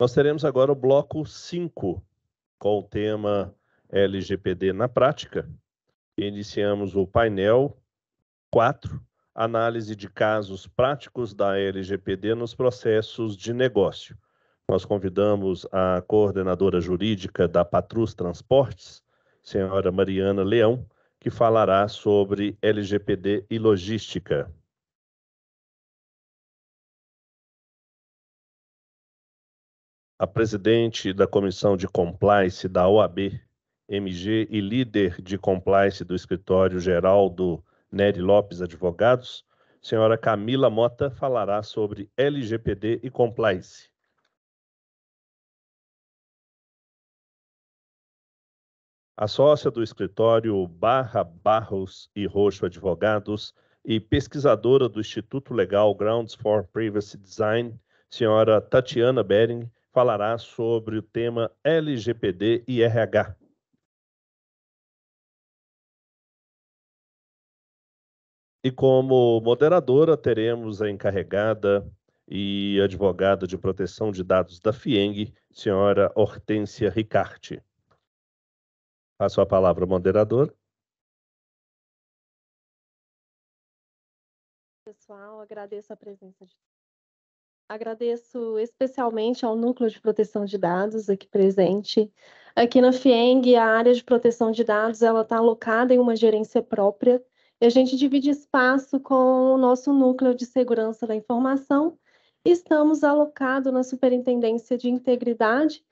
Nós teremos agora o bloco 5, com o tema LGPD na prática. Iniciamos o painel 4, análise de casos práticos da LGPD nos processos de negócio. Nós convidamos a coordenadora jurídica da Patrus Transportes, senhora Mariana Leão, que falará sobre LGPD e logística. a presidente da Comissão de Compliance da OAB MG e líder de compliance do escritório geral do Nery Lopes Advogados, senhora Camila Mota falará sobre LGPD e compliance. A sócia do escritório Barra Barros e Roxo Advogados e pesquisadora do Instituto Legal Grounds for Privacy Design, senhora Tatiana Bering, falará sobre o tema LGPD e RH. E como moderadora, teremos a encarregada e advogada de proteção de dados da FIENG, senhora Hortência Ricarte. Passo a palavra ao moderador. Pessoal, agradeço a presença de Agradeço especialmente ao Núcleo de Proteção de Dados aqui presente. Aqui na FIENG, a área de proteção de dados ela está alocada em uma gerência própria e a gente divide espaço com o nosso Núcleo de Segurança da Informação. Estamos alocados na Superintendência de Integridade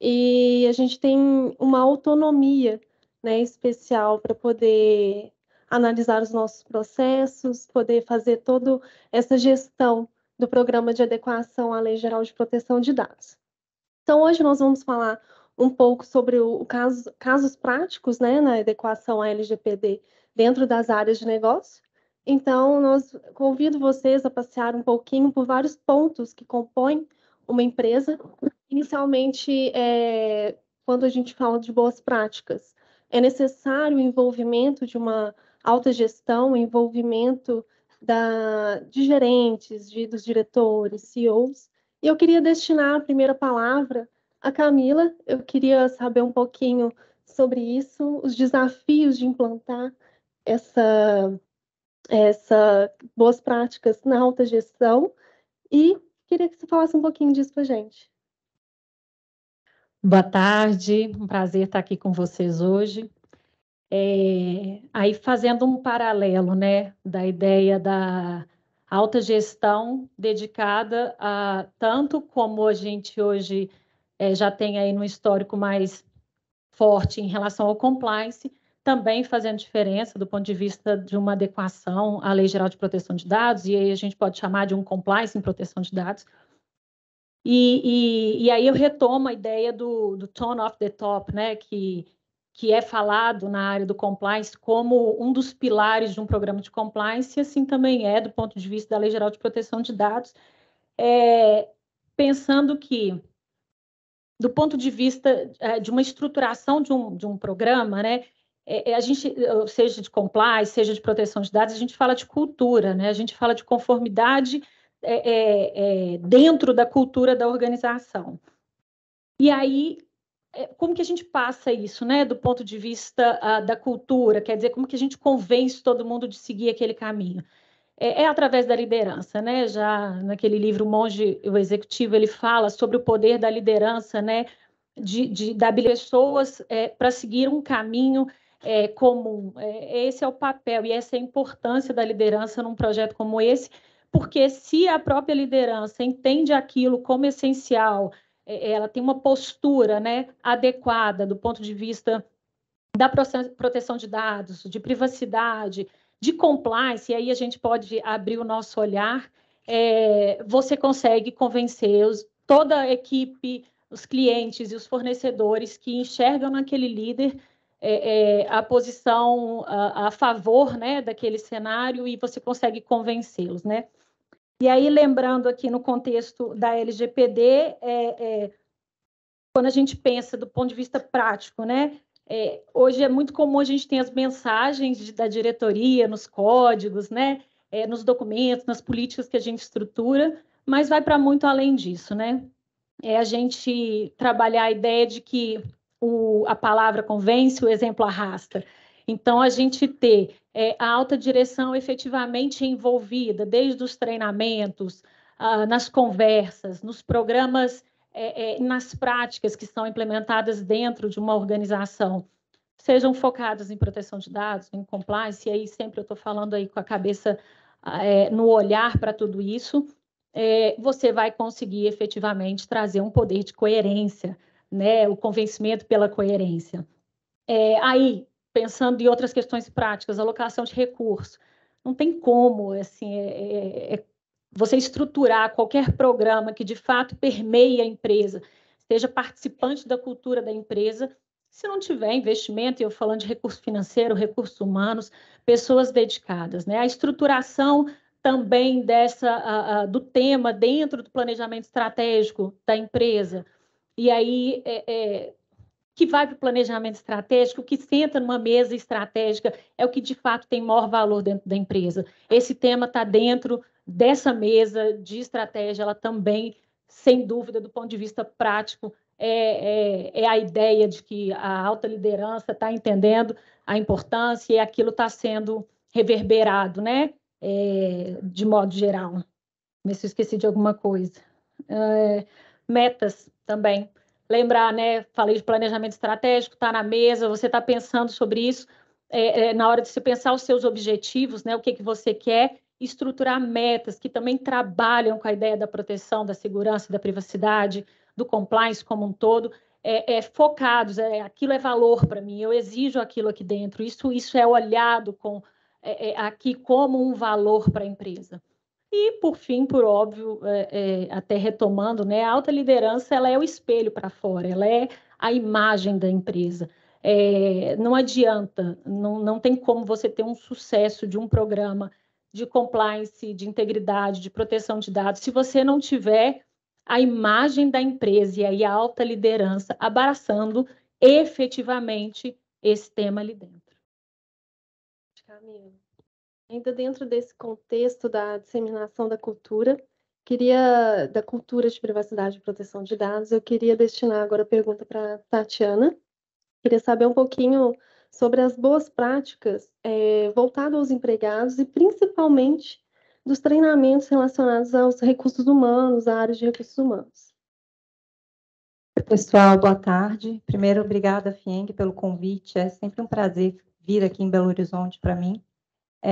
e a gente tem uma autonomia né, especial para poder analisar os nossos processos, poder fazer toda essa gestão do Programa de Adequação à Lei Geral de Proteção de Dados. Então, hoje nós vamos falar um pouco sobre o, caso, casos práticos né, na adequação à LGPD dentro das áreas de negócio. Então, nós convido vocês a passear um pouquinho por vários pontos que compõem uma empresa. Inicialmente, é, quando a gente fala de boas práticas, é necessário o envolvimento de uma alta gestão, envolvimento da, de gerentes, de, dos diretores, CEOs. E eu queria destinar a primeira palavra à Camila. Eu queria saber um pouquinho sobre isso, os desafios de implantar essa, essa boas práticas na alta gestão. E queria que você falasse um pouquinho disso para a gente. Boa tarde, um prazer estar aqui com vocês hoje. É, aí fazendo um paralelo, né, da ideia da alta gestão dedicada a tanto como a gente hoje é, já tem aí no histórico mais forte em relação ao compliance, também fazendo diferença do ponto de vista de uma adequação à Lei Geral de Proteção de Dados, e aí a gente pode chamar de um compliance em proteção de dados. E, e, e aí eu retomo a ideia do, do tone off the top, né, que que é falado na área do compliance como um dos pilares de um programa de compliance, e assim também é do ponto de vista da Lei Geral de Proteção de Dados, é, pensando que, do ponto de vista é, de uma estruturação de um, de um programa, né, é, é a gente, seja de compliance, seja de proteção de dados, a gente fala de cultura, né, a gente fala de conformidade é, é, dentro da cultura da organização. E aí, é, como que a gente passa isso, né, do ponto de vista uh, da cultura, quer dizer, como que a gente convence todo mundo de seguir aquele caminho? É, é, através da liderança, né? Já naquele livro Monge, o Executivo, ele fala sobre o poder da liderança, né, de, de pessoas é, para seguir um caminho é, comum. É, esse é o papel e essa é a importância da liderança num projeto como esse, porque se a própria liderança entende aquilo como essencial é, é, ela tem uma postura né, adequada do ponto de vista da proteção de dados, de privacidade, de compliance, e aí a gente pode abrir o nosso olhar, é, você consegue convencer os, toda a equipe, os clientes e os fornecedores que enxergam naquele líder é, é, a posição a, a favor né, daquele cenário e você consegue convencê-los, né? E aí, lembrando aqui no contexto da LGPD, é, é, quando a gente pensa do ponto de vista prático, né? É, hoje é muito comum a gente ter as mensagens de, da diretoria nos códigos, né? É, nos documentos, nas políticas que a gente estrutura, mas vai para muito além disso, né? É a gente trabalhar a ideia de que o, a palavra convence, o exemplo arrasta. Então, a gente ter é, a alta direção efetivamente envolvida, desde os treinamentos, ah, nas conversas, nos programas, é, é, nas práticas que são implementadas dentro de uma organização, sejam focadas em proteção de dados, em compliance, e aí sempre eu estou falando aí com a cabeça ah, é, no olhar para tudo isso, é, você vai conseguir efetivamente trazer um poder de coerência, né, o convencimento pela coerência. É, aí, pensando em outras questões práticas, alocação de recursos. Não tem como, assim, é, é, é, você estruturar qualquer programa que de fato permeie a empresa, seja participante da cultura da empresa, se não tiver investimento, eu falando de recurso financeiro, recursos humanos, pessoas dedicadas, né? A estruturação também dessa a, a, do tema dentro do planejamento estratégico da empresa. E aí é, é, que vai para o planejamento estratégico, que senta numa mesa estratégica, é o que de fato tem maior valor dentro da empresa. Esse tema está dentro dessa mesa de estratégia, ela também, sem dúvida, do ponto de vista prático, é, é, é a ideia de que a alta liderança está entendendo a importância e aquilo está sendo reverberado, né? É, de modo geral. Vê se eu esqueci de alguma coisa. É, metas também lembrar, né? Falei de planejamento estratégico, está na mesa, você está pensando sobre isso. É, é, na hora de se pensar os seus objetivos, né? O que, que você quer, estruturar metas que também trabalham com a ideia da proteção, da segurança, da privacidade, do compliance como um todo, é, é focados. É, aquilo é valor para mim. Eu exijo aquilo aqui dentro. Isso, isso é olhado com é, é aqui como um valor para a empresa. E, por fim, por óbvio, é, é, até retomando, né, a alta liderança ela é o espelho para fora, ela é a imagem da empresa. É, não adianta, não, não tem como você ter um sucesso de um programa de compliance, de integridade, de proteção de dados, se você não tiver a imagem da empresa e aí a alta liderança abraçando efetivamente esse tema ali dentro. Ainda dentro desse contexto da disseminação da cultura, queria da cultura de privacidade e proteção de dados, eu queria destinar agora a pergunta para Tatiana. Queria saber um pouquinho sobre as boas práticas é, voltadas aos empregados e principalmente dos treinamentos relacionados aos recursos humanos, à área de recursos humanos. Pessoal, boa tarde. Primeiro, obrigada, Fieng, pelo convite. É sempre um prazer vir aqui em Belo Horizonte para mim. É,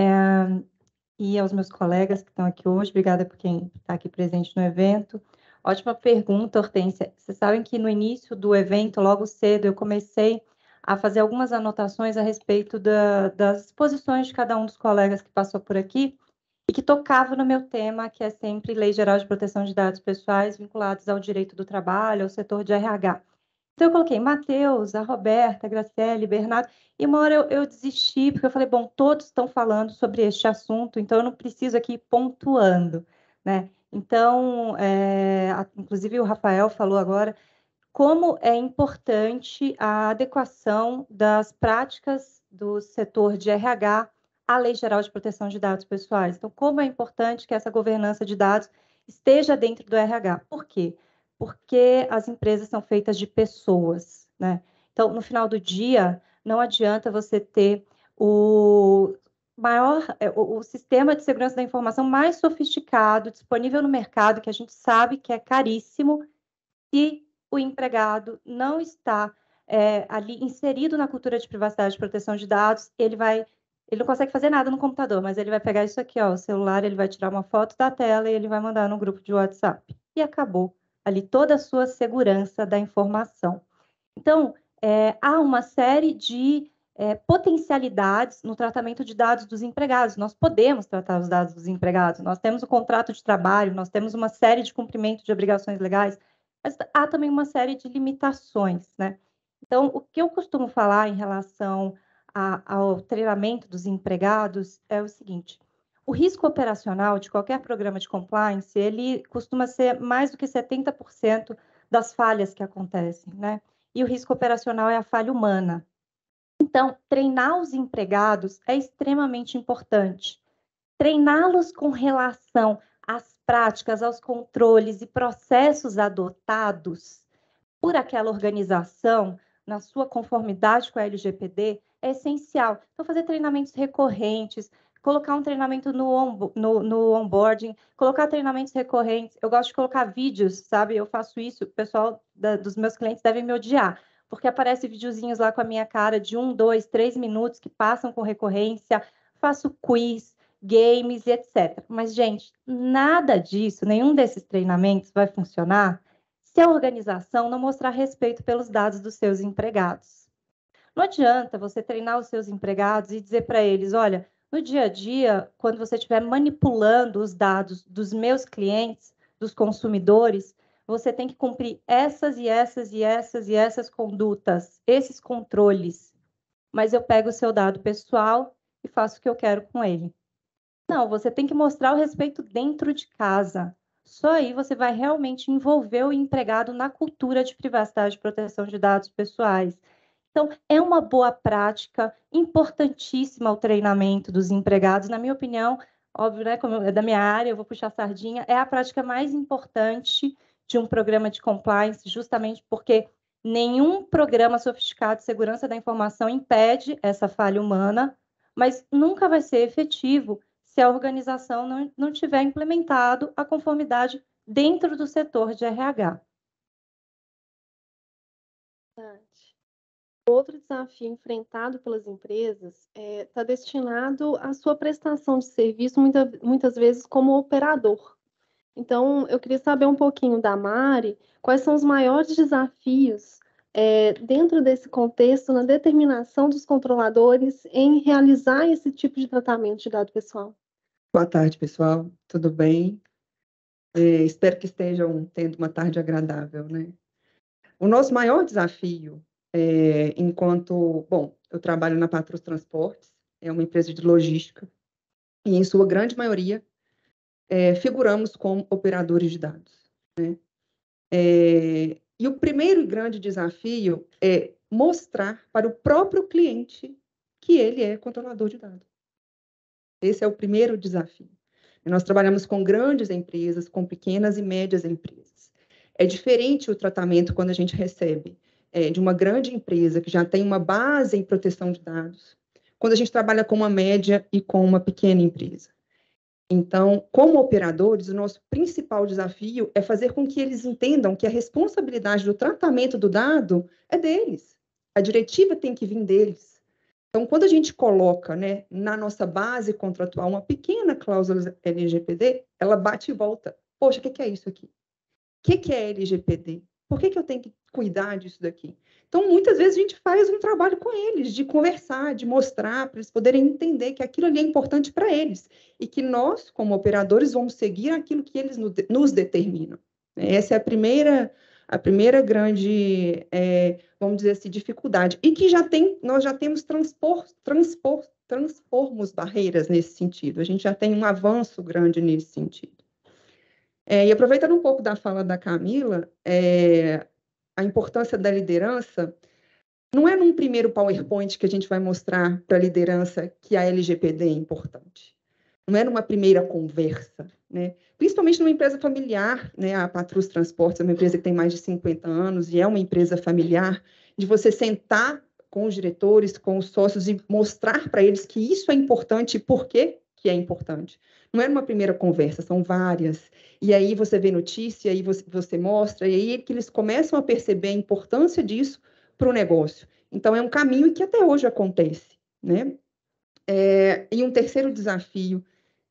e aos meus colegas que estão aqui hoje, obrigada por quem está aqui presente no evento. Ótima pergunta, Hortência. Vocês sabem que no início do evento, logo cedo, eu comecei a fazer algumas anotações a respeito da, das exposições de cada um dos colegas que passou por aqui e que tocava no meu tema, que é sempre Lei Geral de Proteção de Dados Pessoais vinculados ao direito do trabalho, ao setor de RH. Então eu coloquei Matheus, a Roberta, a Graciele, Bernardo, e uma hora eu, eu, desisti, porque eu falei, bom, todos estão falando sobre este assunto, então eu não preciso aqui ir pontuando, né? Então, é, a, inclusive o Rafael falou agora como é importante a adequação das práticas do setor de RH à Lei Geral de Proteção de Dados Pessoais. Então, como é importante que essa governança de dados esteja dentro do RH. Por quê? porque as empresas são feitas de pessoas, né? Então, no final do dia, não adianta você ter o maior, é, o, sistema de segurança da informação mais sofisticado disponível no mercado, que a gente sabe que é caríssimo, se o empregado não está é, ali inserido na cultura de privacidade e proteção de dados, ele vai ele não consegue fazer nada no computador, mas ele vai pegar isso aqui, ó, o celular, ele vai tirar uma foto da tela e ele vai mandar no grupo de WhatsApp. E acabou ali toda a sua segurança da informação. Então, é, há uma série de é, potencialidades no tratamento de dados dos empregados. Nós podemos tratar os dados dos empregados, nós temos o contrato de trabalho, nós temos uma série de cumprimento de obrigações legais, mas há também uma série de limitações, né? Então, o que eu costumo falar em relação a, ao treinamento dos empregados é o seguinte: o risco operacional de qualquer programa de compliance, ele costuma ser mais do que 70% das falhas que acontecem, né? E o risco operacional é a falha humana. Então, treinar os empregados é extremamente importante. Treiná-los com relação às práticas, aos controles e processos adotados por aquela organização, na sua conformidade com a LGPD, é essencial. Então, fazer treinamentos recorrentes, colocar um treinamento no, on, no, no onboarding, colocar treinamentos recorrentes. Eu gosto de colocar vídeos, sabe? Eu faço isso, o pessoal da, dos meus clientes devem me odiar, porque aparece videozinhos lá com a minha cara de um, dois, três minutos que passam com recorrência, faço quiz, games e etc. Mas, gente, nada disso, nenhum desses treinamentos vai funcionar se a organização não mostrar respeito pelos dados dos seus empregados. Não adianta você treinar os seus empregados e dizer para eles: olha, no dia a dia, quando você estiver manipulando os dados dos meus clientes, dos consumidores, você tem que cumprir essas e essas e essas e essas condutas, esses controles. Mas eu pego o seu dado pessoal e faço o que eu quero com ele. Não, você tem que mostrar o respeito dentro de casa. Só aí você vai realmente envolver o empregado na cultura de privacidade e proteção de dados pessoais. Então, é uma boa prática importantíssima o treinamento dos empregados. Na minha opinião, óbvio, né, como é da minha área, eu vou puxar a sardinha, é a prática mais importante de um programa de compliance, justamente porque nenhum programa sofisticado de segurança da informação impede essa falha humana, mas nunca vai ser efetivo se a organização não, não tiver implementado a conformidade dentro do setor de RH. Tá. Outro desafio enfrentado pelas empresas está é, tá destinado à sua prestação de serviço, muita, muitas vezes como operador. Então, eu queria saber um pouquinho da Mari, quais são os maiores desafios é, dentro desse contexto na determinação dos controladores em realizar esse tipo de tratamento de dado pessoal. Boa tarde, pessoal. Tudo bem? É, espero que estejam tendo uma tarde agradável, né? O nosso maior desafio é, enquanto, bom, eu trabalho na Patrus Transportes, é uma empresa de logística, e em sua grande maioria é, figuramos como operadores de dados. Né? É, e o primeiro grande desafio é mostrar para o próprio cliente que ele é controlador de dados. Esse é o primeiro desafio. Nós trabalhamos com grandes empresas, com pequenas e médias empresas. É diferente o tratamento quando a gente recebe é, de uma grande empresa que já tem uma base em proteção de dados, quando a gente trabalha com uma média e com uma pequena empresa. Então, como operadores, o nosso principal desafio é fazer com que eles entendam que a responsabilidade do tratamento do dado é deles. A diretiva tem que vir deles. Então, quando a gente coloca né, na nossa base contratual uma pequena cláusula LGPD, ela bate e volta. Poxa, o que, é isso aqui? O que é LGPD? Por que, que eu tenho que cuidar disso daqui? Então, muitas vezes a gente faz um trabalho com eles, de conversar, de mostrar, para eles poderem entender que aquilo ali é importante para eles e que nós, como operadores, vamos seguir aquilo que eles nos determinam. Né? Essa é a primeira, a primeira grande, é, vamos dizer assim, dificuldade. E que já tem, nós já temos transpor, transpor, transformos barreiras nesse sentido. A gente já tem um avanço grande nesse sentido. É, e aproveitando um pouco da fala da Camila, é, a importância da liderança, não é num primeiro PowerPoint que a gente vai mostrar para a liderança que a LGPD é importante. Não é numa primeira conversa, né? Principalmente numa empresa familiar, né? A Patrus Transportes é uma empresa que tem mais de 50 anos e é uma empresa familiar, de você sentar com os diretores, com os sócios e mostrar para eles que isso é importante e por que que é importante. Não é uma primeira conversa, são várias. E aí você vê notícia, aí você, você mostra, e aí é que eles começam a perceber a importância disso para o negócio. Então, é um caminho que até hoje acontece, né? É, e um terceiro desafio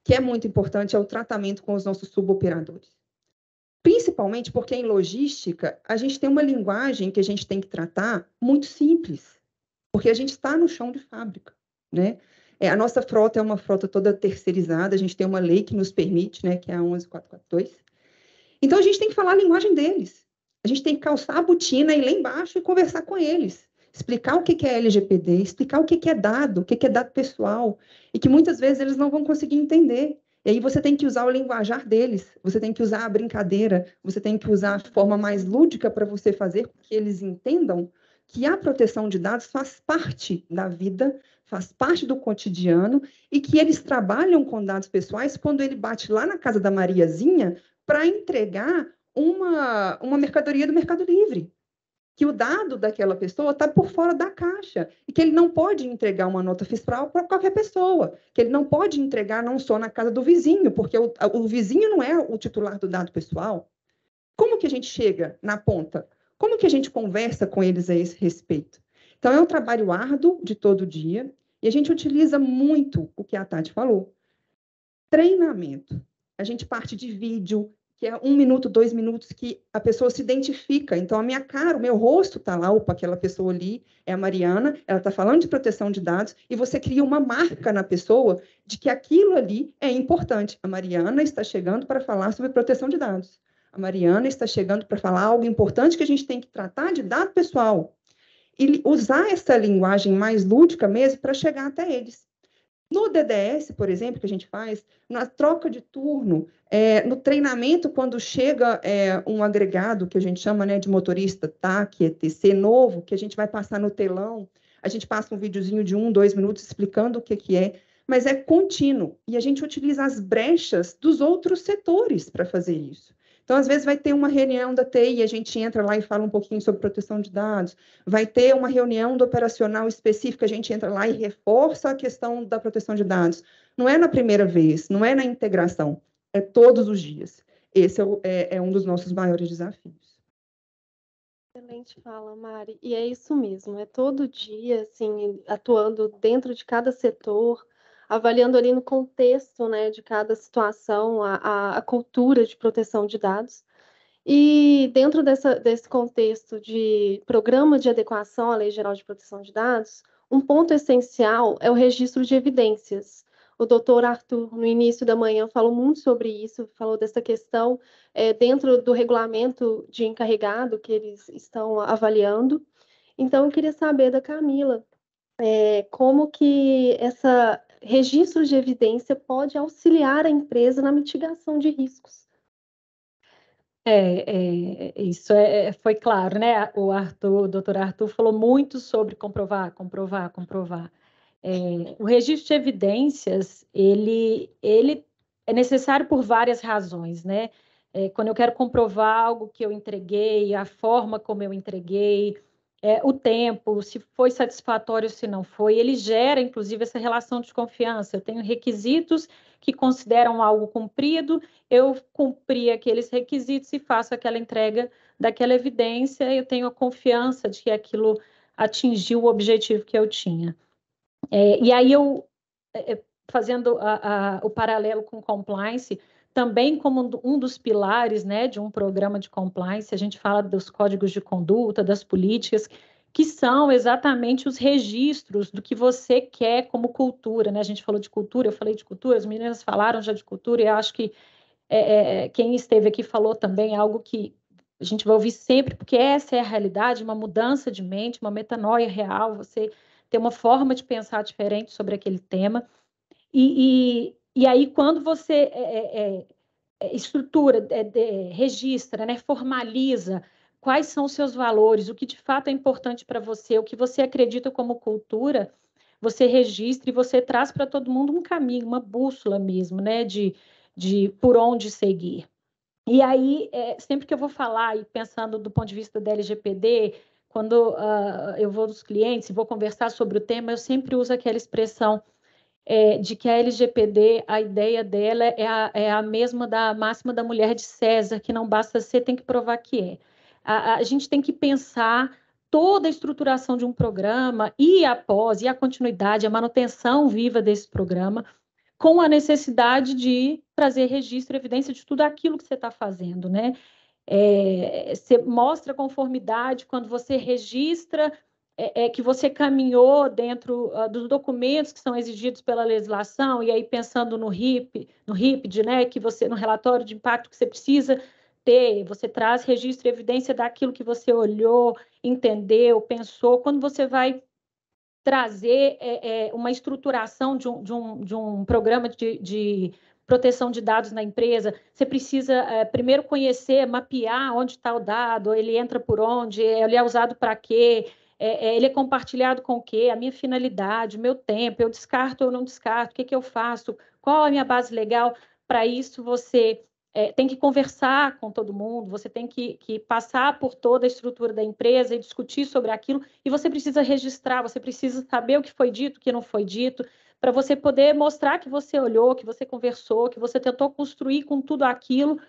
que é muito importante é o tratamento com os nossos suboperadores. Principalmente porque em logística a gente tem uma linguagem que a gente tem que tratar muito simples, porque a gente está no chão de fábrica, né? É, a nossa frota é uma frota toda terceirizada, a gente tem uma lei que nos permite, né, que é a 11442. Então a gente tem que falar a linguagem deles. A gente tem que calçar a botina e ir lá embaixo e conversar com eles, explicar o que é LGPD, explicar o que é dado, o que é dado pessoal, e que muitas vezes eles não vão conseguir entender. E aí você tem que usar o linguajar deles, você tem que usar a brincadeira, você tem que usar a forma mais lúdica para você fazer com que eles entendam que a proteção de dados faz parte da vida, faz parte do cotidiano e que eles trabalham com dados pessoais quando ele bate lá na casa da Mariazinha para entregar uma, uma mercadoria do Mercado Livre. Que o dado daquela pessoa está por fora da caixa e que ele não pode entregar uma nota fiscal para qualquer pessoa, que ele não pode entregar não só na casa do vizinho, porque o, o vizinho não é o titular do dado pessoal. Como que a gente chega na ponta? Como que a gente conversa com eles a esse respeito? Então, é um trabalho árduo de todo dia e a gente utiliza muito o que a Tati falou. Treinamento. A gente parte de vídeo, que é um minuto, dois minutos, que a pessoa se identifica. Então, a minha cara, o meu rosto está lá, opa, aquela pessoa ali é a Mariana, ela está falando de proteção de dados, e você cria uma marca na pessoa de que aquilo ali é importante. A Mariana está chegando para falar sobre proteção de dados. A Mariana está chegando para falar algo importante que a gente tem que tratar de dado pessoal. E usar essa linguagem mais lúdica mesmo para chegar até eles. No DDS, por exemplo, que a gente faz, na troca de turno, é, no treinamento, quando chega é, um agregado que a gente chama né, de motorista TAC, tá, é ETC novo, que a gente vai passar no telão, a gente passa um videozinho de um, dois minutos explicando o que, que é, mas é contínuo. E a gente utiliza as brechas dos outros setores para fazer isso. Então, às vezes, vai ter uma reunião da TI, a gente entra lá e fala um pouquinho sobre proteção de dados. Vai ter uma reunião do operacional específica, a gente entra lá e reforça a questão da proteção de dados. Não é na primeira vez, não é na integração, é todos os dias. Esse é, é, é um dos nossos maiores desafios. Excelente fala, Mari. E é isso mesmo, é todo dia, assim, atuando dentro de cada setor, avaliando ali no contexto né, de cada situação a, a cultura de proteção de dados. E dentro dessa, desse contexto de programa de adequação à Lei Geral de Proteção de Dados, um ponto essencial é o registro de evidências. O doutor Arthur, no início da manhã, falou muito sobre isso, falou dessa questão é, dentro do regulamento de encarregado que eles estão avaliando. Então, eu queria saber da Camila é, como que essa registro de evidência pode auxiliar a empresa na mitigação de riscos. É, é, é isso é, é, foi claro, né? O Arthur, o doutor Arthur falou muito sobre comprovar, comprovar, comprovar. É, o registro de evidências, ele, ele é necessário por várias razões, né? É, quando eu quero comprovar algo que eu entreguei, a forma como eu entreguei, é, o tempo, se foi satisfatório ou se não foi. Ele gera, inclusive, essa relação de confiança. Eu tenho requisitos que consideram algo cumprido, eu cumpri aqueles requisitos e faço aquela entrega daquela evidência, eu tenho a confiança de que aquilo atingiu o objetivo que eu tinha. É, e aí eu, é, é, fazendo a, a, o paralelo com compliance, também como um dos pilares né, de um programa de compliance, a gente fala dos códigos de conduta, das políticas, que são exatamente os registros do que você quer como cultura. Né? A gente falou de cultura, eu falei de cultura, as meninas falaram já de cultura, e acho que é, é, é, quem esteve aqui falou também algo que a gente vai ouvir sempre, porque essa é a realidade, uma mudança de mente, uma metanoia real, você ter uma forma de pensar diferente sobre aquele tema. E, e, e aí, quando você é, é, é, é estrutura, é, de, registra, né, formaliza quais são os seus valores, o que de fato é importante para você, o que você acredita como cultura, você registra e você traz para todo mundo um caminho, uma bússola mesmo, né, de, de por onde seguir. E aí, é, sempre que eu vou falar, e pensando do ponto de vista da LGPD, quando uh, eu vou nos clientes e vou conversar sobre o tema, eu sempre uso aquela expressão é, de que a LGPD, a ideia dela é a, é a mesma da máxima da mulher de César, que não basta ser, tem que provar que é. A, a gente tem que pensar toda a estruturação de um programa e após, e a continuidade, a manutenção viva desse programa, com a necessidade de trazer registro, evidência de tudo aquilo que você está fazendo, né? É, você mostra conformidade quando você registra é, é que você caminhou dentro uh, dos documentos que são exigidos pela legislação, e aí pensando no RIP, no RIPD, né, que você, no relatório de impacto que você precisa ter, você traz registro e evidência daquilo que você olhou, entendeu, pensou, quando você vai trazer é, é, uma estruturação de um, de um, de um programa de, de proteção de dados na empresa, você precisa é, primeiro conhecer, mapear onde está o dado, ele entra por onde, ele é usado para quê, é, é, ele é compartilhado com o quê? A minha finalidade, o meu tempo, eu descarto ou não descarto, o que, que eu faço, qual a minha base legal. Para isso, você é, tem que conversar com todo mundo, você tem que, que, passar por toda a estrutura da empresa e discutir sobre aquilo, e você precisa registrar, você precisa saber o que foi dito, o que não foi dito, para você poder mostrar que você olhou, que você conversou, que você tentou construir com tudo aquilo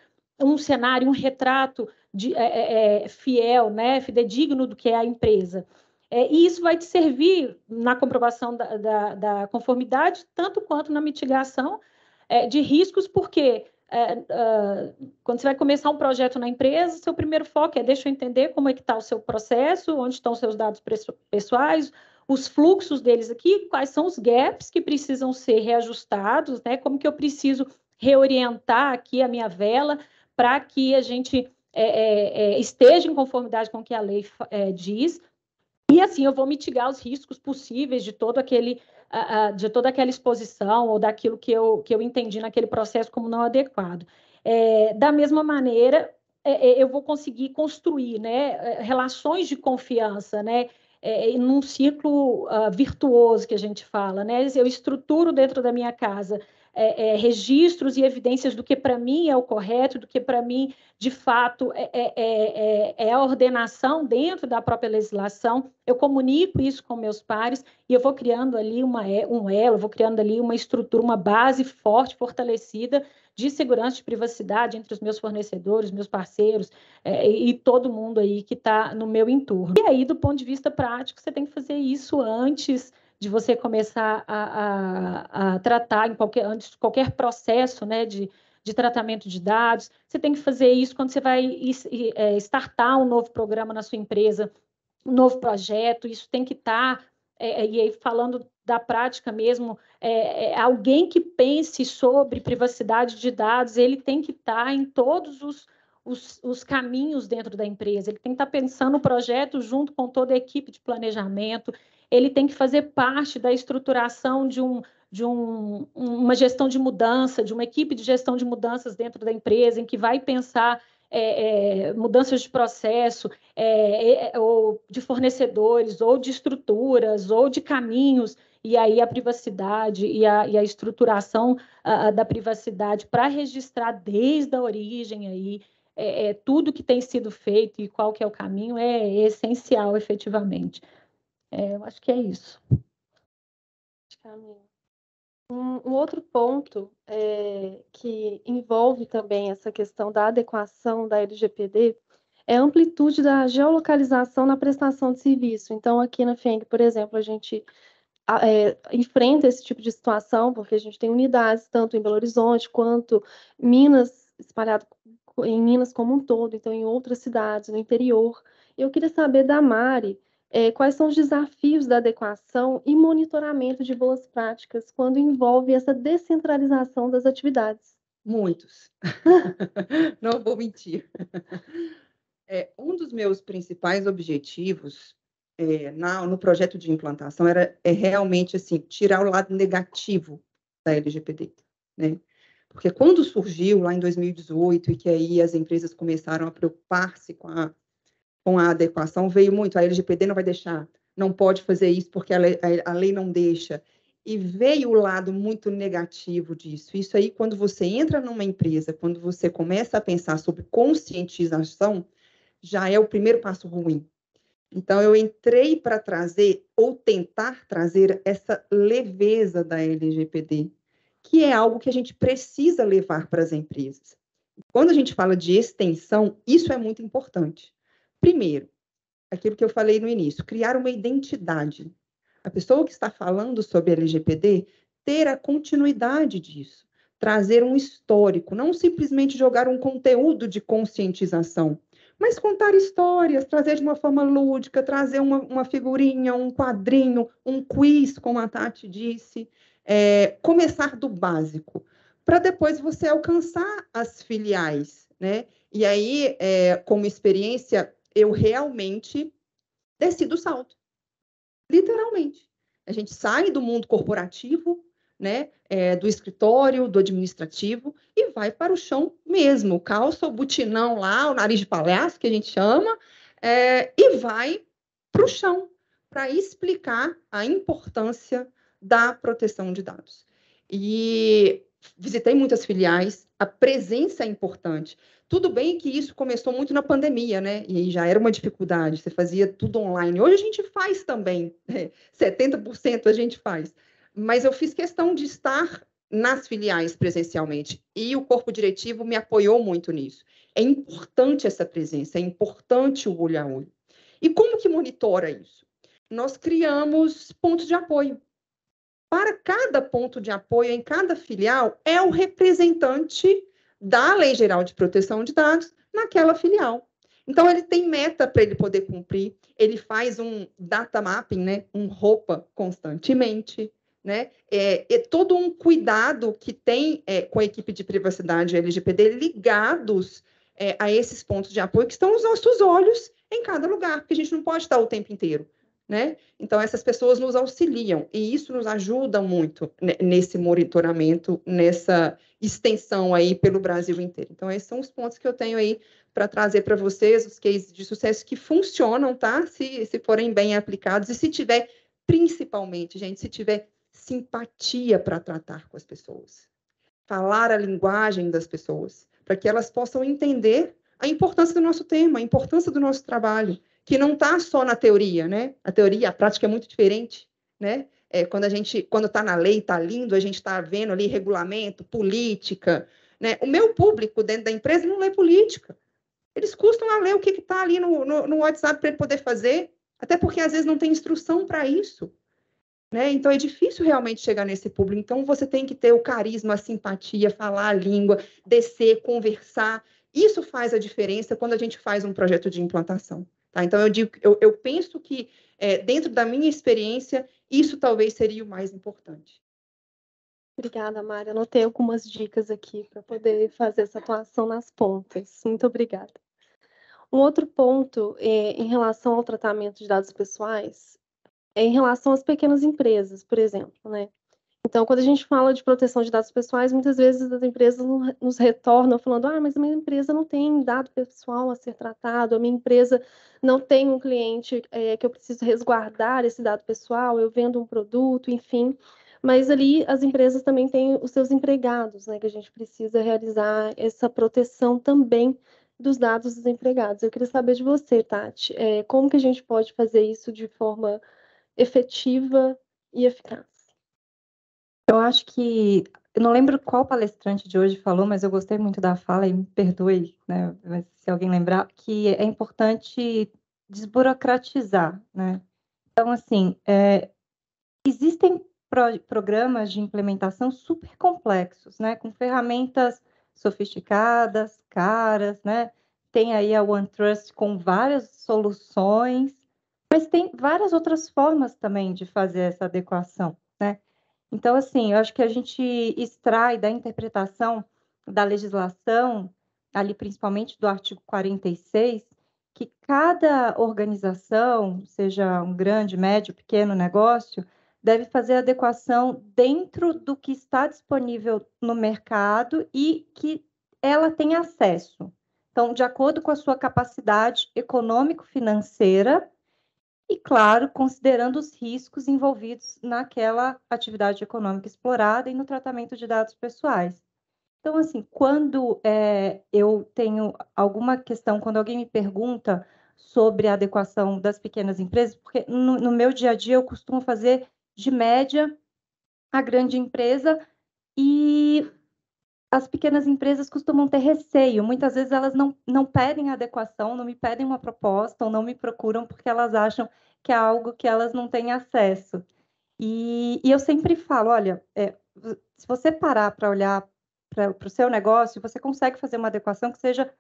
um cenário, um retrato de, é, é, é, fiel, né, fidedigno do que é a empresa. É, e isso vai te servir na comprovação da, da, da conformidade, tanto quanto na mitigação é, de riscos, porque é, ah, quando você vai começar um projeto na empresa, seu primeiro foco é deixa eu entender como é que está o seu processo, onde estão seus dados pessoais, os fluxos deles aqui, quais são os gaps que precisam ser reajustados, né? Como que eu preciso reorientar aqui a minha vela para que a gente é, é, é, esteja em conformidade com o que a lei é, diz. E assim, eu vou mitigar os riscos possíveis de todo aquele de toda aquela exposição ou daquilo que eu, que eu entendi naquele processo como não adequado. É, da mesma maneira, é, é eu vou conseguir construir né, relações de confiança, né? É, num ciclo uh, ah, virtuoso que a gente fala, né? Eu estruturo dentro da minha casa é, é, registros e evidências do que para mim é o correto, do que para mim, de fato, é é, é, é, é, a ordenação dentro da própria legislação. Eu comunico isso com meus pares e eu vou criando ali uma, um elo, vou criando ali uma estrutura, uma base forte, fortalecida de segurança de privacidade entre os meus fornecedores, meus parceiros é, e todo mundo aí que está no meu entorno. E aí, do ponto de vista prático, você tem que fazer isso antes de você começar a, a, a tratar em qualquer, antes de qualquer processo né, de, de tratamento de dados. Você tem que fazer isso quando você vai é, startar um novo programa na sua empresa, um novo projeto. Isso tem que estar, tá, é, é, e aí falando da prática mesmo, é, é, alguém que pense sobre privacidade de dados, ele tem que estar tá em todos os, os, os, caminhos dentro da empresa, ele tem que estar tá pensando o projeto junto com toda a equipe de planejamento, ele tem que fazer parte da estruturação de um de um, uma gestão de mudança, de uma equipe de gestão de mudanças dentro da empresa, em que vai pensar é, é, mudanças de processo, é, é ou de fornecedores, ou de estruturas, ou de caminhos, e aí a privacidade e a, e a estruturação a, a da privacidade para registrar desde a origem aí é, é, tudo que tem sido feito e qual que é o caminho é essencial efetivamente. É, eu acho que é isso. É um, um outro ponto é, que envolve também essa questão da adequação da LGPD é a amplitude da geolocalização na prestação de serviço. Então, aqui na FENG, por exemplo, a gente é, enfrenta esse tipo de situação, porque a gente tem unidades tanto em Belo Horizonte quanto Minas, espalhado em Minas como um todo, então em outras cidades, no interior. Eu queria saber da Mari é, quais são os desafios da adequação e monitoramento de boas práticas quando envolve essa descentralização das atividades? Muitos. Não vou mentir. É, um dos meus principais objetivos é, na, no projeto de implantação era é realmente assim tirar o lado negativo da LGPD, né? Porque quando surgiu lá em 2018 e que aí as empresas começaram a preocupar-se com a com a adequação veio muito. A LGPD não vai deixar, não pode fazer isso porque a lei, a lei não deixa. E veio o lado muito negativo disso. Isso aí, quando você entra numa empresa, quando você começa a pensar sobre conscientização, já é o primeiro passo ruim. Então, eu entrei para trazer, ou tentar trazer, essa leveza da LGPD, que é algo que a gente precisa levar para as empresas. Quando a gente fala de extensão, isso é muito importante. Primeiro, aquilo que eu falei no início, criar uma identidade. A pessoa que está falando sobre LGPD ter a continuidade disso, trazer um histórico, não simplesmente jogar um conteúdo de conscientização, mas contar histórias, trazer de uma forma lúdica, trazer uma, uma figurinha, um quadrinho, um quiz, como a Tati disse, é, começar do básico, para depois você alcançar as filiais, né? E aí, é, como experiência eu realmente desci do salto. Literalmente. A gente sai do mundo corporativo, né, é, do escritório, do administrativo, e vai para o chão mesmo. Calça o butinão lá, o nariz de palhaço, que a gente chama, é, e vai para o chão para explicar a importância da proteção de dados. E visitei muitas filiais, a presença é importante. Tudo bem que isso começou muito na pandemia, né? E já era uma dificuldade, você fazia tudo online. Hoje a gente faz também, 70% né? a gente faz. Mas eu fiz questão de estar nas filiais presencialmente e o corpo diretivo me apoiou muito nisso. É importante essa presença, é importante o olho a olho. E como que monitora isso? Nós criamos pontos de apoio para cada ponto de apoio em cada filial é o representante da Lei Geral de Proteção de Dados naquela filial. Então, ele tem meta para ele poder cumprir, ele faz um data mapping, né, um roupa constantemente, né, é, é todo um cuidado que tem é, com a equipe de privacidade LGPD ligados é, a esses pontos de apoio que estão os nossos olhos em cada lugar, porque a gente não pode estar o tempo inteiro né? Então, essas pessoas nos auxiliam e isso nos ajuda muito nesse monitoramento, nessa extensão aí pelo Brasil inteiro. Então, esses são os pontos que eu tenho aí para trazer para vocês, os cases de sucesso que funcionam, tá? Se, se forem bem aplicados e se tiver, principalmente, gente, se tiver simpatia para tratar com as pessoas, falar a linguagem das pessoas, para que elas possam entender a importância do nosso tema, a importância do nosso trabalho, que não está só na teoria, né? A teoria, a prática é muito diferente, né? É, quando a gente, quando está na lei, está lindo, a gente está vendo ali regulamento, política, né? O meu público dentro da empresa não lê política. Eles custam a ler o que está ali no, no, no WhatsApp para ele poder fazer, até porque às vezes não tem instrução para isso. Né? Então é difícil realmente chegar nesse público. Então você tem que ter o carisma, a simpatia, falar a língua, descer, conversar. Isso faz a diferença quando a gente faz um projeto de implantação. Tá? Então, eu, digo, eu, eu penso que, é, dentro da minha experiência, isso talvez seria o mais importante. Obrigada, Mária. Anotei algumas dicas aqui para poder fazer essa atuação nas pontas. Muito obrigada. Um outro ponto é, em relação ao tratamento de dados pessoais é em relação às pequenas empresas, por exemplo, né? Então, quando a gente fala de proteção de dados pessoais, muitas vezes as empresas nos retornam falando: ah, mas a minha empresa não tem dado pessoal a ser tratado, a minha empresa não tem um cliente é, que eu preciso resguardar esse dado pessoal, eu vendo um produto, enfim. Mas ali as empresas também têm os seus empregados, né, que a gente precisa realizar essa proteção também dos dados dos empregados. Eu queria saber de você, Tati, é, como que a gente pode fazer isso de forma efetiva e eficaz? Eu acho que. Eu não lembro qual palestrante de hoje falou, mas eu gostei muito da fala, e me perdoe né, se alguém lembrar, que é importante desburocratizar. Né? Então, assim, é, existem pro, programas de implementação super complexos, né, com ferramentas sofisticadas, caras, né? Tem aí a OneTrust com várias soluções, mas tem várias outras formas também de fazer essa adequação. Então, assim, eu acho que a gente extrai da interpretação da legislação, ali principalmente do artigo 46, que cada organização, seja um grande, médio, pequeno negócio, deve fazer adequação dentro do que está disponível no mercado e que ela tem acesso. Então, de acordo com a sua capacidade econômico-financeira, e, claro, considerando os riscos envolvidos naquela atividade econômica explorada e no tratamento de dados pessoais. Então, assim, quando é, eu tenho alguma questão, quando alguém me pergunta sobre a adequação das pequenas empresas, porque no, no meu dia a dia eu costumo fazer de média a grande empresa e as pequenas empresas costumam ter receio. Muitas vezes elas não, não pedem adequação, não me pedem uma proposta ou não me procuram porque elas acham que é algo que elas não têm acesso. E, e eu sempre falo: olha, é, se você parar para olhar para o seu negócio, você consegue fazer uma adequação que seja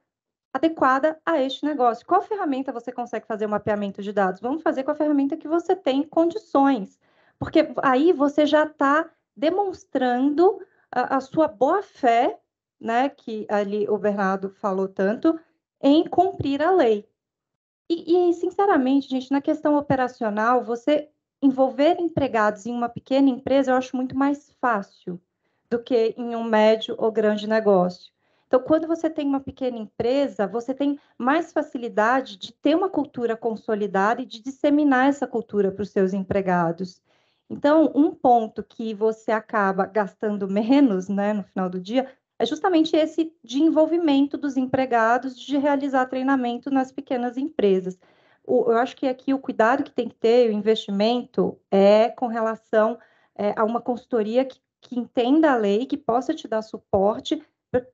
adequada a este negócio. Qual ferramenta você consegue fazer o mapeamento de dados? Vamos fazer com a ferramenta que você tem condições, porque aí você já está demonstrando a, a sua boa-fé, né, que ali o Bernardo falou tanto, em cumprir a lei. E, e, sinceramente, gente, na questão operacional, você envolver empregados em uma pequena empresa, eu acho muito mais fácil do que em um médio ou grande negócio. Então, quando você tem uma pequena empresa, você tem mais facilidade de ter uma cultura consolidada e de disseminar essa cultura para os seus empregados. Então, um ponto que você acaba gastando menos né, no final do dia é justamente esse de envolvimento dos empregados de realizar treinamento nas pequenas empresas. O, eu acho que aqui o cuidado que tem que ter, o investimento, é com relação é, a uma consultoria que, que entenda a lei, que possa te dar suporte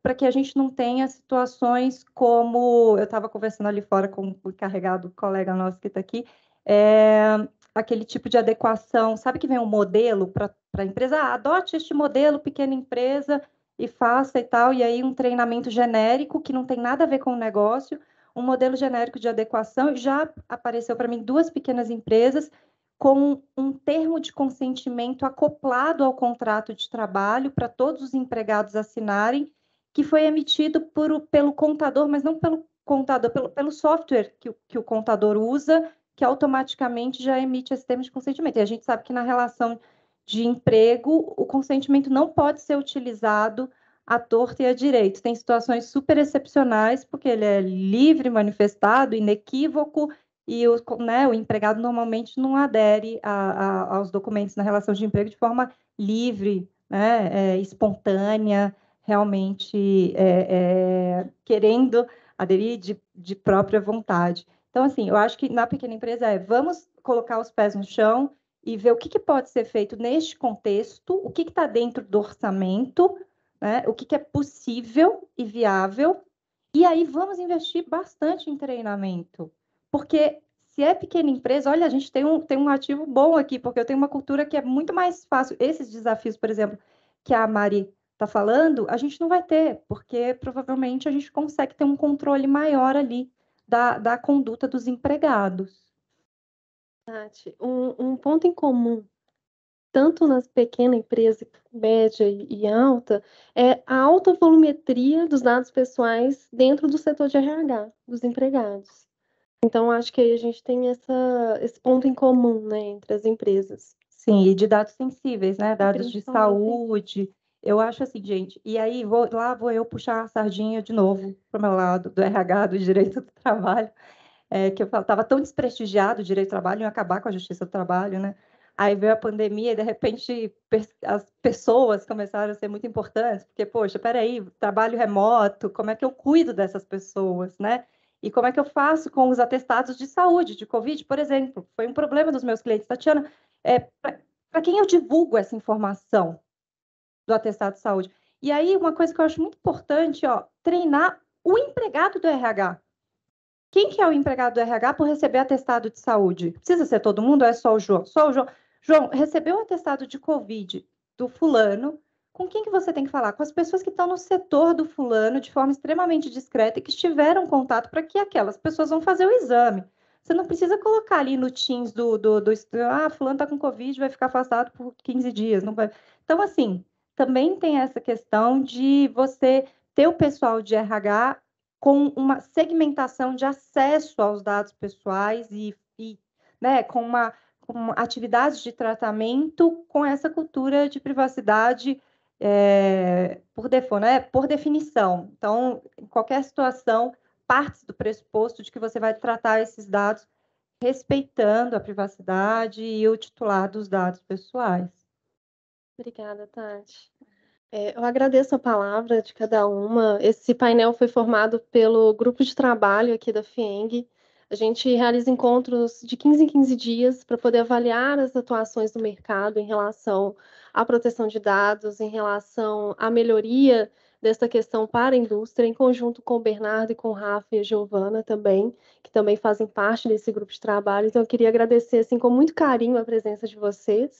para que a gente não tenha situações como eu estava conversando ali fora com o carregado colega nosso que está aqui, é, aquele tipo de adequação, sabe que vem um modelo para a empresa, ah, adote este modelo, pequena empresa, e faça e tal, e aí um treinamento genérico que não tem nada a ver com o negócio, um modelo genérico de adequação, já apareceu para mim duas pequenas empresas com um termo de consentimento acoplado ao contrato de trabalho para todos os empregados assinarem, que foi emitido por, pelo contador, mas não pelo contador, pelo, pelo software que, que o contador usa que automaticamente já emite esse termo de consentimento. E a gente sabe que na relação de emprego, o consentimento não pode ser utilizado à torta e a direito. Tem situações super excepcionais, porque ele é livre, manifestado, inequívoco, e o, né, o empregado normalmente não adere a, a, aos documentos na relação de emprego de forma livre, né, é, espontânea, realmente é, é, querendo aderir de, de própria vontade. Então, assim, eu acho que na pequena empresa é vamos colocar os pés no chão e ver o que, que pode ser feito neste contexto, o que está dentro do orçamento, né, o que, que é possível e viável, e aí vamos investir bastante em treinamento. Porque se é pequena empresa, olha, a gente tem um, tem um ativo bom aqui, porque eu tenho uma cultura que é muito mais fácil. Esses desafios, por exemplo, que a Mari está falando, a gente não vai ter, porque provavelmente a gente consegue ter um controle maior ali da, da conduta dos empregados. Nath, um, um ponto em comum, tanto nas pequenas empresas média e alta, é a alta volumetria dos dados pessoais dentro do setor de RH, dos empregados. Então, acho que aí a gente tem essa, esse ponto em comum né, entre as empresas. Sim, e de dados sensíveis, né? Dados de saúde, eu acho assim, gente, e aí vou, lá vou eu puxar a sardinha de novo para o meu lado do RH, do direito do trabalho, é, que eu estava tão desprestigiado o direito do trabalho, e acabar com a justiça do trabalho, né? Aí veio a pandemia e, de repente, as pessoas começaram a ser muito importantes, porque, poxa, peraí, trabalho remoto, como é que eu cuido dessas pessoas, né? E como é que eu faço com os atestados de saúde, de Covid, por exemplo? Foi um problema dos meus clientes. Tatiana, é, para quem eu divulgo essa informação? do atestado de saúde. E aí, uma coisa que eu acho muito importante, ó, treinar o empregado do RH. Quem que é o empregado do RH por receber atestado de saúde? Precisa ser todo mundo ou é só o João? Só o João. João, recebeu o atestado de Covid do fulano, com quem que você tem que falar? Com as pessoas que estão no setor do fulano de forma extremamente discreta e que tiveram contato para que aquelas pessoas vão fazer o exame. Você não precisa colocar ali no Teams do, do, do ah, fulano está com Covid, vai ficar afastado por 15 dias. Não vai... Então, assim, também tem essa questão de você ter o pessoal de RH com uma segmentação de acesso aos dados pessoais e, e né, com uma com atividades de tratamento com essa cultura de privacidade é, por, né, por definição. Então, em qualquer situação, parte do pressuposto de que você vai tratar esses dados respeitando a privacidade e o titular dos dados pessoais. Obrigada, Tati. É, eu agradeço a palavra de cada uma. Esse painel foi formado pelo grupo de trabalho aqui da FIENG. A gente realiza encontros de 15 em 15 dias para poder avaliar as atuações do mercado em relação à proteção de dados, em relação à melhoria dessa questão para a indústria, em conjunto com o Bernardo e com o Rafa e a Giovana também, que também fazem parte desse grupo de trabalho. Então, eu queria agradecer assim, com muito carinho a presença de vocês